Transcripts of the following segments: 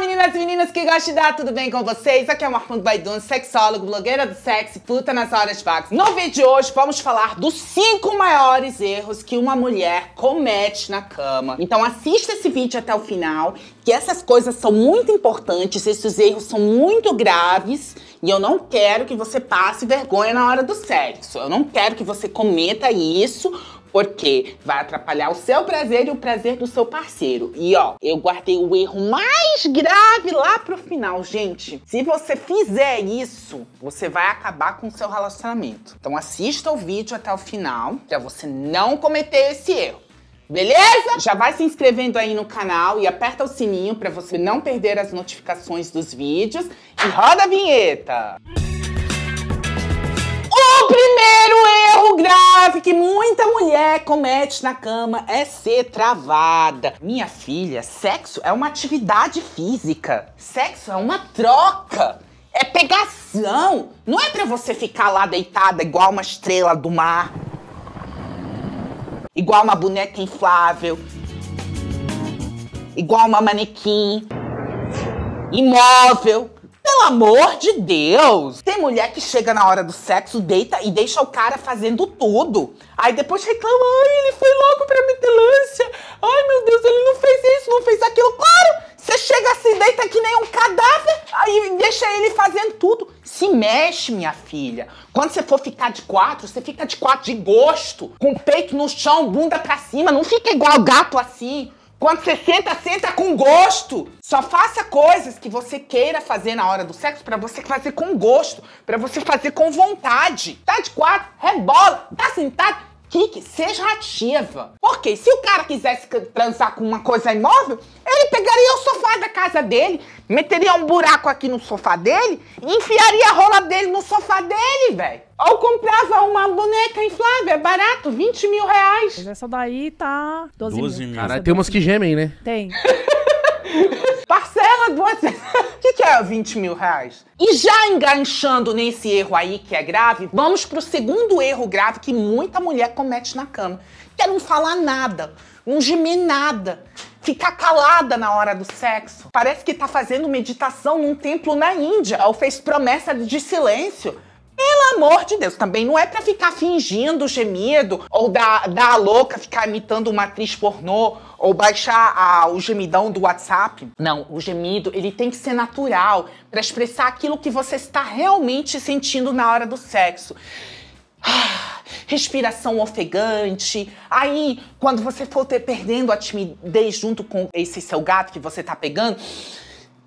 meninas e meninas que gostam de dar, tudo bem com vocês? Aqui é o Marfundo Baidun, sexólogo, blogueira do sexo, puta nas horas vagas. No vídeo de hoje, vamos falar dos cinco maiores erros que uma mulher comete na cama. Então assista esse vídeo até o final, que essas coisas são muito importantes, esses erros são muito graves e eu não quero que você passe vergonha na hora do sexo. Eu não quero que você cometa isso porque vai atrapalhar o seu prazer e o prazer do seu parceiro. E ó, eu guardei o erro mais grave lá pro final, gente. Se você fizer isso, você vai acabar com o seu relacionamento. Então assista o vídeo até o final, para você não cometer esse erro. Beleza? Já vai se inscrevendo aí no canal e aperta o sininho para você não perder as notificações dos vídeos e roda a vinheta. Música grave que muita mulher comete na cama é ser travada. Minha filha, sexo é uma atividade física. Sexo é uma troca. É pegação. Não é para você ficar lá deitada igual uma estrela do mar. Igual uma boneca inflável. Igual uma manequim. Imóvel. Pelo amor de Deus! Tem mulher que chega na hora do sexo, deita e deixa o cara fazendo tudo. Aí depois reclama, ai, ele foi logo pra metelância. Ai, meu Deus, ele não fez isso, não fez aquilo. Claro! Você chega assim, deita que nem um cadáver, aí deixa ele fazendo tudo. Se mexe, minha filha. Quando você for ficar de quatro, você fica de quatro de gosto, com o peito no chão, bunda pra cima. Não fica igual gato assim. Quando você senta, senta com gosto. Só faça coisas que você queira fazer na hora do sexo para você fazer com gosto, para você fazer com vontade. Tá de quatro, rebola, tá sentado, que seja ativa. Porque se o cara quisesse transar com uma coisa imóvel, ele pegaria o sofá da casa dele, meteria um buraco aqui no sofá dele e enfiaria a rola dele no sofá dele, velho. Ou comprava uma boneca inflável, é barato, 20 mil reais. Mas essa daí tá 12, 12 mil. mil. Cara, tem umas que gemem, né? Tem. Parcela duas vezes. O que, que é 20 mil reais? E já enganchando nesse erro aí que é grave, vamos pro segundo erro grave que muita mulher comete na cama. Que é não falar nada, não gemer nada ficar calada na hora do sexo. Parece que tá fazendo meditação num templo na Índia ou fez promessa de silêncio amor de Deus, também não é para ficar fingindo gemido ou dar, dar a louca, ficar imitando uma atriz pornô ou baixar a, o gemidão do WhatsApp. Não, o gemido ele tem que ser natural para expressar aquilo que você está realmente sentindo na hora do sexo. Ah, respiração ofegante. Aí, quando você for ter, perdendo a timidez junto com esse seu gato que você está pegando,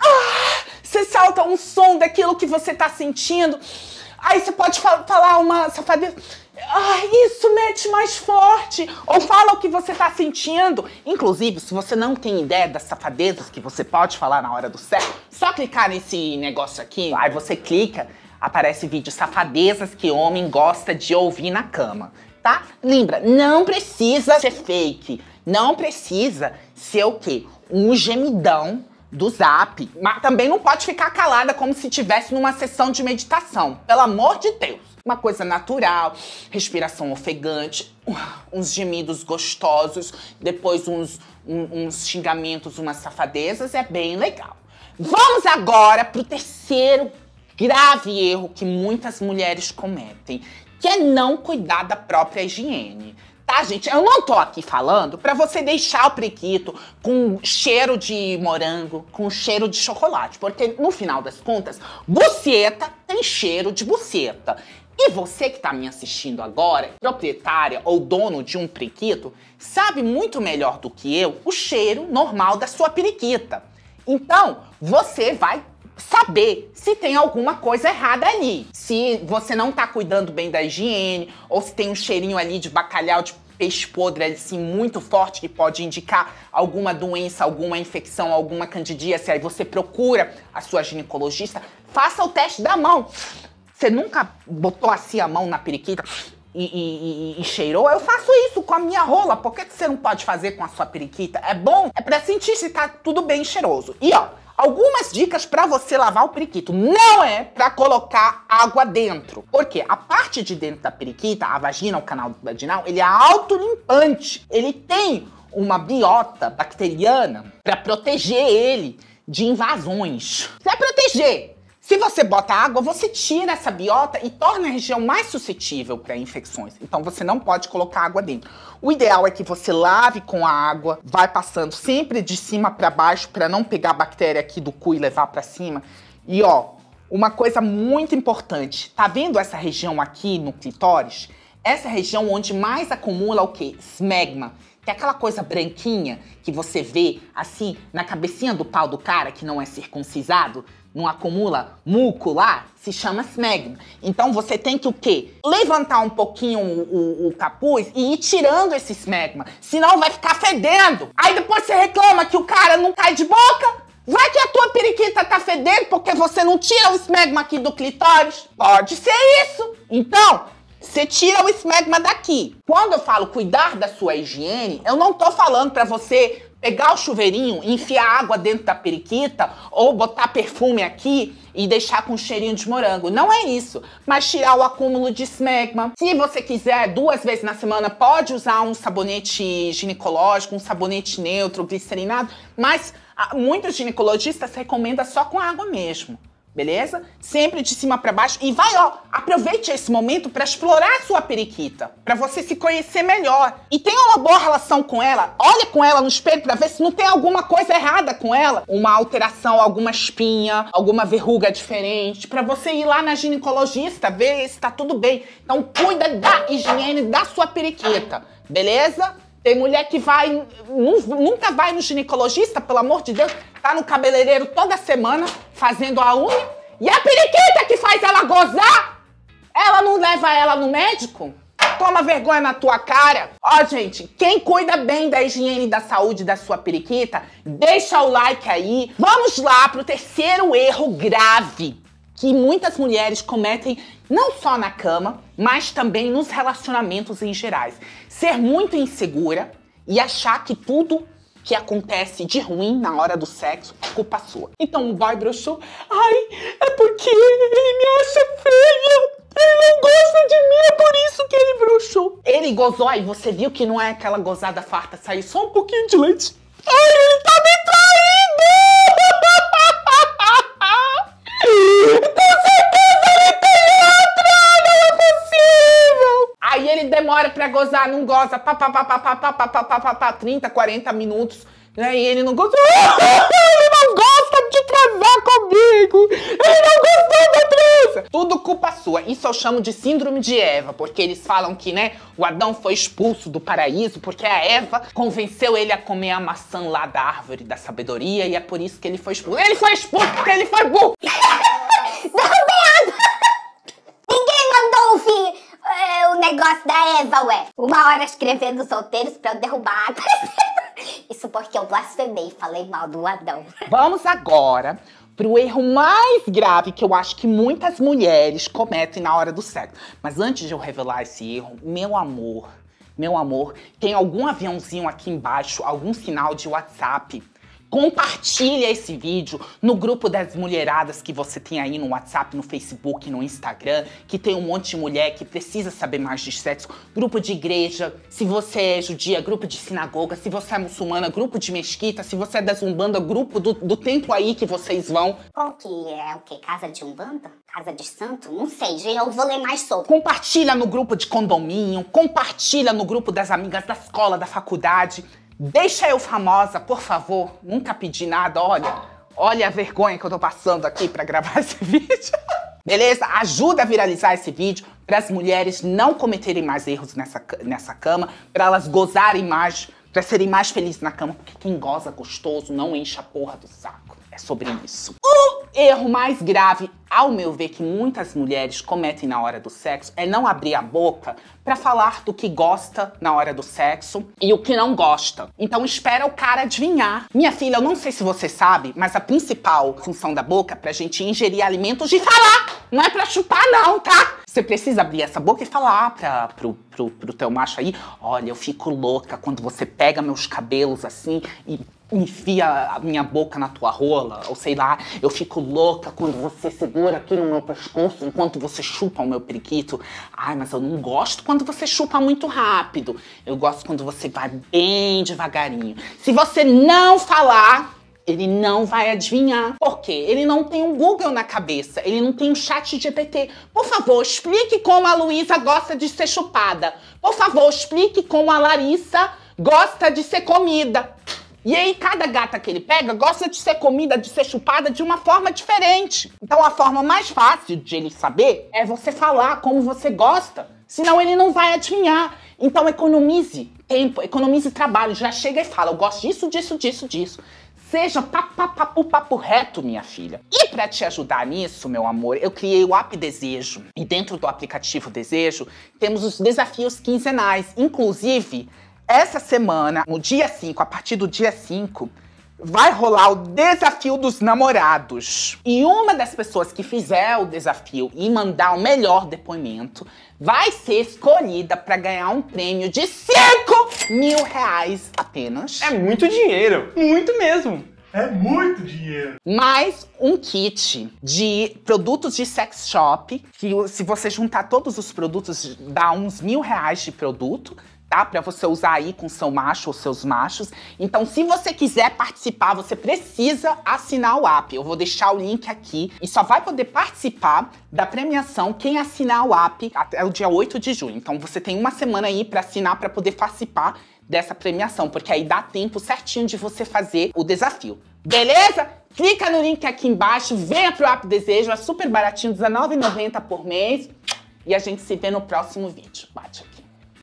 ah, você salta um som daquilo que você está sentindo. Aí você pode falar uma safadeza. Ah, isso mete mais forte. Ou fala o que você está sentindo. Inclusive, se você não tem ideia das safadezas que você pode falar na hora do sexo, só clicar nesse negócio aqui. Aí você clica, aparece vídeo safadezas que homem gosta de ouvir na cama, tá? Lembra, não precisa ser fake. Não precisa ser o quê? Um gemidão do zap. Mas também não pode ficar calada como se estivesse numa sessão de meditação. Pelo amor de Deus. Uma coisa natural, respiração ofegante, uns gemidos gostosos, depois uns, uns xingamentos, umas safadezas, é bem legal. Vamos agora pro terceiro grave erro que muitas mulheres cometem, que é não cuidar da própria higiene tá, gente? Eu não tô aqui falando para você deixar o prequito com cheiro de morango, com cheiro de chocolate, porque no final das contas, buceta tem cheiro de buceta. E você que está me assistindo agora, proprietária ou dono de um periquito, sabe muito melhor do que eu o cheiro normal da sua periquita. Então, você vai saber se tem alguma coisa errada ali. Se você não está cuidando bem da higiene, ou se tem um cheirinho ali de bacalhau de tipo, peixe podre é, assim muito forte que pode indicar alguma doença, alguma infecção, alguma candidíase, aí você procura a sua ginecologista, faça o teste da mão. Você nunca botou assim a mão na periquita e, e, e, cheirou? Eu faço isso com a minha rola. Por que, que você não pode fazer com a sua periquita? É bom, é pra sentir se tá tudo bem cheiroso. E ó, algumas dicas para você lavar o periquito. Não é para colocar água dentro. Porque a parte de dentro da periquita, a vagina, o canal vaginal, ele é autolimpante. Ele tem uma biota bacteriana para proteger ele de invasões. Para é proteger se você bota água, você tira essa biota e torna a região mais suscetível para infecções. Então você não pode colocar água dentro. O ideal é que você lave com a água, vai passando sempre de cima para baixo para não pegar a bactéria aqui do cu e levar para cima. E ó, uma coisa muito importante, tá vendo essa região aqui no clitóris? Essa região onde mais acumula o que? Smegma. Que é aquela coisa branquinha que você vê assim na cabecinha do pau do cara que não é circuncisado, não acumula muco lá, se chama smegma. Então você tem que o quê? Levantar um pouquinho o, o, o capuz e ir tirando esse smegma, senão vai ficar fedendo. Aí depois você reclama que o cara não cai de boca, Vai que a tua periquita tá fedendo porque você não tira o smegma aqui do clitóris? Pode ser isso. Então, você tira o smegma daqui. Quando eu falo cuidar da sua higiene, eu não tô falando para você pegar o chuveirinho, enfiar água dentro da periquita ou botar perfume aqui e deixar com cheirinho de morango. Não é isso, mas tirar o acúmulo de smegma. Se você quiser, duas vezes na semana, pode usar um sabonete ginecológico, um sabonete neutro, glicerinado, mas ah, muitos ginecologistas recomendam só com água mesmo beleza? Sempre de cima para baixo e vai, ó, aproveite esse momento para explorar a sua periquita, para você se conhecer melhor e tenha uma boa relação com ela. Olha com ela no espelho para ver se não tem alguma coisa errada com ela, uma alteração, alguma espinha, alguma verruga diferente, para você ir lá na ginecologista ver se tá tudo bem. Então cuida da higiene da sua periquita, beleza? Tem mulher que vai, nunca vai no ginecologista, pelo amor de Deus, tá no cabeleireiro toda semana fazendo a unha e a periquita que faz ela gozar, ela não leva ela no médico? Toma vergonha na tua cara. Ó, gente, quem cuida bem da higiene e da saúde da sua periquita, deixa o like aí. Vamos lá pro terceiro erro grave que muitas mulheres cometem não só na cama, mas também nos relacionamentos em gerais. Ser muito insegura e achar que tudo que acontece de ruim na hora do sexo é culpa sua. Então o boy broxou, ai, é porque ele me acha feia, ele não gosta de mim, é por isso que ele broxou. Ele gozou e você viu que não é aquela gozada farta, saiu só um pouquinho de leite. Ai, ele tá me traindo! demora para gozar, não goza, pá, pá, pá, pá, pá, pá, pá, pá, pá, pá, pá, 30, 40 minutos, né? E ele não gosta. Ele não gosta de transar comigo! Ele não gostou da trança! Tudo culpa sua. Isso eu chamo de síndrome de Eva, porque eles falam que, né, o Adão foi expulso do paraíso porque a Eva convenceu ele a comer a maçã lá da árvore da sabedoria e é por isso que ele foi expulso. Ele foi expulso porque ele foi burro! negócio da Eva, ué. Uma hora escrevendo solteiros pra eu derrubar. Isso porque eu blasfemei, falei mal do Adão. Vamos agora pro erro mais grave que eu acho que muitas mulheres cometem na hora do sexo. Mas antes de eu revelar esse erro, meu amor, meu amor, tem algum aviãozinho aqui embaixo, algum sinal de WhatsApp? Compartilha esse vídeo no grupo das mulheradas que você tem aí no WhatsApp, no Facebook, no Instagram, que tem um monte de mulher que precisa saber mais de sexo. Grupo de igreja, se você é judia, grupo de sinagoga, se você é muçulmana, grupo de mesquita, se você é das umbanda, grupo do, do tempo aí que vocês vão. Qual que é o que? Casa de umbanda? Casa de santo? Não sei, eu vou ler mais sobre. Compartilha no grupo de condomínio, compartilha no grupo das amigas da escola, da faculdade. Deixa eu famosa, por favor. Nunca pedi nada, olha. Olha a vergonha que eu tô passando aqui para gravar esse vídeo. Beleza? Ajuda a viralizar esse vídeo para as mulheres não cometerem mais erros nessa, nessa cama, para elas gozarem mais, para serem mais felizes na cama, porque quem goza gostoso não enche a porra do saco. É sobre isso. O erro mais grave ao meu ver, que muitas mulheres cometem na hora do sexo é não abrir a boca para falar do que gosta na hora do sexo e o que não gosta. Então espera o cara adivinhar. Minha filha, eu não sei se você sabe, mas a principal função da boca é pra gente ingerir alimentos de falar. Não é pra chupar não, tá? Você precisa abrir essa boca e falar pra, pro, pro, pro teu macho aí, olha, eu fico louca quando você pega meus cabelos assim e enfia a minha boca na tua rola, ou sei lá, eu fico louca quando você dor aqui no meu pescoço enquanto você chupa o meu periquito. Ai, mas eu não gosto quando você chupa muito rápido. Eu gosto quando você vai bem devagarinho. Se você não falar, ele não vai adivinhar. Por quê? Ele não tem um Google na cabeça, ele não tem um chat GPT. Por favor, explique como a Luísa gosta de ser chupada. Por favor, explique como a Larissa gosta de ser comida. E aí, cada gata que ele pega gosta de ser comida, de ser chupada de uma forma diferente. Então, a forma mais fácil de ele saber é você falar como você gosta, senão ele não vai adivinhar. Então, economize tempo, economize trabalho. Já chega e fala: eu gosto disso, disso, disso, disso. Seja papo, papo reto, minha filha. E para te ajudar nisso, meu amor, eu criei o app Desejo. E dentro do aplicativo Desejo, temos os desafios quinzenais. Inclusive, essa semana, no dia 5, a partir do dia 5, vai rolar o desafio dos namorados. E uma das pessoas que fizer o desafio e mandar o melhor depoimento vai ser escolhida para ganhar um prêmio de 5 mil reais apenas. É muito dinheiro, muito mesmo. É muito dinheiro. Mais um kit de produtos de sex shop, que se você juntar todos os produtos, dá uns mil reais de produto tá? Para você usar aí com seu macho ou seus machos. Então, se você quiser participar, você precisa assinar o app. Eu vou deixar o link aqui e só vai poder participar da premiação quem assinar o app até o dia 8 de junho. Então, você tem uma semana aí para assinar para poder participar dessa premiação, porque aí dá tempo certinho de você fazer o desafio. Beleza? Clica no link aqui embaixo, venha pro app Desejo, é super baratinho, R$19,90 por mês. E a gente se vê no próximo vídeo. Bate.